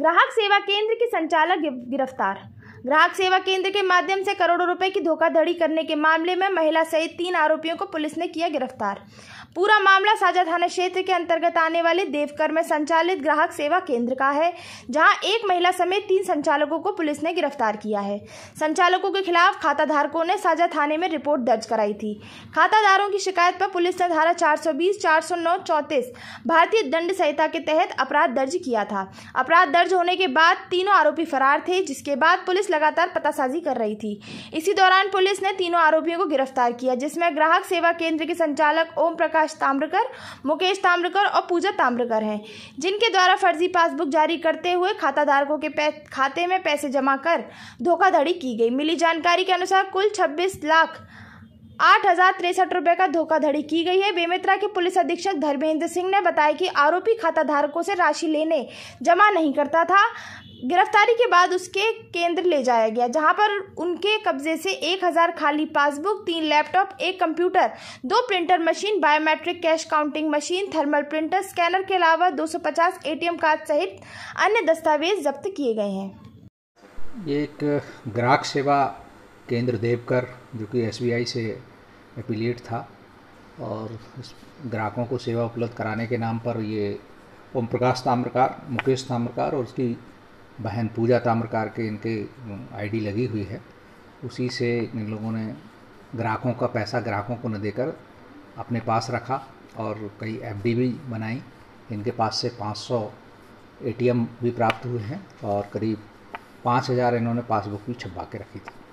ग्राहक सेवा केंद्र के संचालक गिरफ्तार ग्राहक सेवा केंद्र के माध्यम से करोड़ों रुपए की धोखाधड़ी करने के मामले में महिला सहित तीन आरोपियों को पुलिस ने किया गिरफ्तार पूरा मामला साझा थाना क्षेत्र के अंतर्गत आने वाले देवकर में संचालित ग्राहक सेवा केंद्र का है जहां एक महिला समेत तीन संचालकों को पुलिस ने गिरफ्तार किया है संचालकों के खिलाफ खाताधारकों ने साझा थाने में रिपोर्ट दर्ज कराई थी खातादारों की शिकायत पर पुलिस ने धारा 420, सौ 34 भारतीय दंड संहिता के तहत अपराध दर्ज किया था अपराध दर्ज होने के बाद तीनों आरोपी फरार थे जिसके बाद पुलिस लगातार पतासाजी कर रही थी इसी दौरान पुलिस ने तीनों आरोपियों को गिरफ्तार किया जिसमें ग्राहक सेवा केंद्र के संचालक ओम प्रकाश प्रकाश ताम्रकर मुकेश ताम्रकर और पूजा ताम्रकर हैं जिनके द्वारा फर्जी पासबुक जारी करते हुए खाता धारकों के खाते में पैसे जमा कर धोखाधड़ी की गई मिली जानकारी के अनुसार कुल छब्बीस लाख आठ हजार तिरसठ रुपये का धोखाधड़ी की गई है बेमित्रा के पुलिस अधीक्षक धर्मेंद्र सिंह ने बताया कि आरोपी खाता धारकों से राशि लेने जमा नहीं करता था गिरफ्तारी के बाद उसके केंद्र ले जाया गया जहां पर उनके कब्जे से एक हज़ार खाली पासबुक तीन लैपटॉप एक कंप्यूटर दो printer machine biometric cash counting machine thermal printer scanner के अलावा 250 एटीएम कार्ड सहित अन्य दस्तावेज जब्त किए गए हैं ये एक ग्राहक सेवा केंद्र देवकर जो कि एस से एफिलिएट था और ग्राहकों को सेवा उपलब्ध कराने के नाम पर ये ओम प्रकाश ताम्रकार मुकेश ताम्रकार और उसकी बहन पूजा ताम्रकार के इनके आईडी लगी हुई है उसी से इन लोगों ने ग्राहकों का पैसा ग्राहकों को न देकर अपने पास रखा और कई डी भी बनाई इनके पास से 500 एटीएम भी प्राप्त हुए हैं और करीब 5000 इन्होंने पासबुक भी छपा के रखी थी